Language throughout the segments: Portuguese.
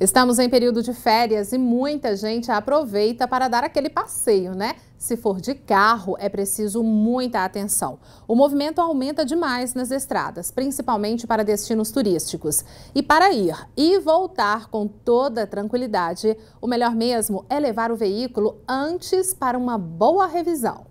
Estamos em período de férias e muita gente aproveita para dar aquele passeio, né? Se for de carro, é preciso muita atenção. O movimento aumenta demais nas estradas, principalmente para destinos turísticos. E para ir e voltar com toda tranquilidade, o melhor mesmo é levar o veículo antes para uma boa revisão.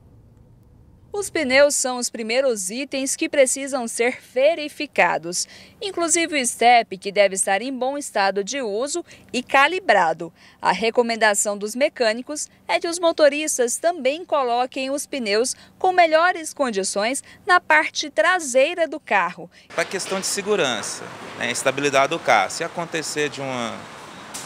Os pneus são os primeiros itens que precisam ser verificados, inclusive o STEP, que deve estar em bom estado de uso e calibrado. A recomendação dos mecânicos é que os motoristas também coloquem os pneus com melhores condições na parte traseira do carro. Para questão de segurança, né, estabilidade do carro, se acontecer de uma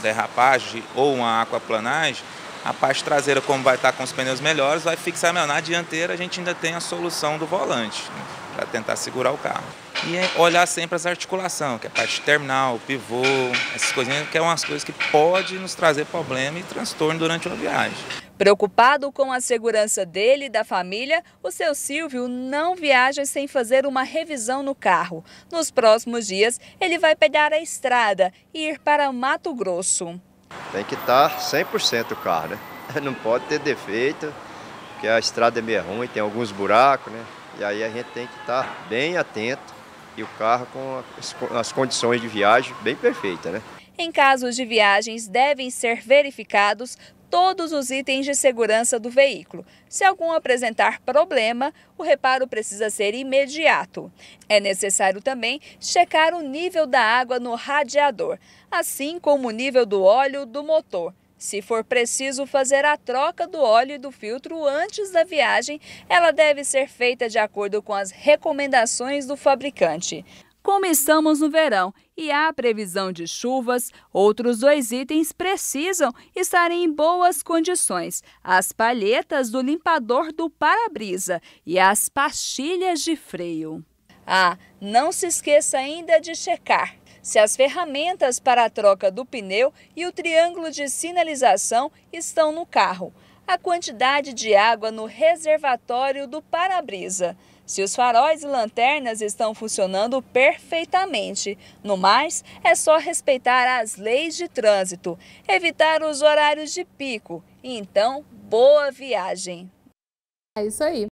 derrapagem ou uma aquaplanagem, a parte traseira, como vai estar com os pneus melhores, vai fixar melhor. Na dianteira, a gente ainda tem a solução do volante né, para tentar segurar o carro. E é olhar sempre as articulações, que é a parte terminal, pivô, essas coisinhas, que é umas coisas que pode nos trazer problema e transtorno durante uma viagem. Preocupado com a segurança dele e da família, o seu Silvio não viaja sem fazer uma revisão no carro. Nos próximos dias, ele vai pegar a estrada e ir para Mato Grosso. Tem que tá estar 100% o carro, né? Não pode ter defeito, porque a estrada é meio ruim, tem alguns buracos, né? E aí a gente tem que estar tá bem atento e o carro com as condições de viagem bem perfeitas, né? Em casos de viagens, devem ser verificados todos os itens de segurança do veículo. Se algum apresentar problema, o reparo precisa ser imediato. É necessário também checar o nível da água no radiador, assim como o nível do óleo do motor. Se for preciso fazer a troca do óleo e do filtro antes da viagem, ela deve ser feita de acordo com as recomendações do fabricante. Começamos no verão e há previsão de chuvas, outros dois itens precisam estar em boas condições: as palhetas do limpador do para-brisa e as pastilhas de freio. Ah, não se esqueça ainda de checar se as ferramentas para a troca do pneu e o triângulo de sinalização estão no carro a quantidade de água no reservatório do para-brisa. Se os faróis e lanternas estão funcionando perfeitamente. No mais, é só respeitar as leis de trânsito, evitar os horários de pico e então, boa viagem! É isso aí.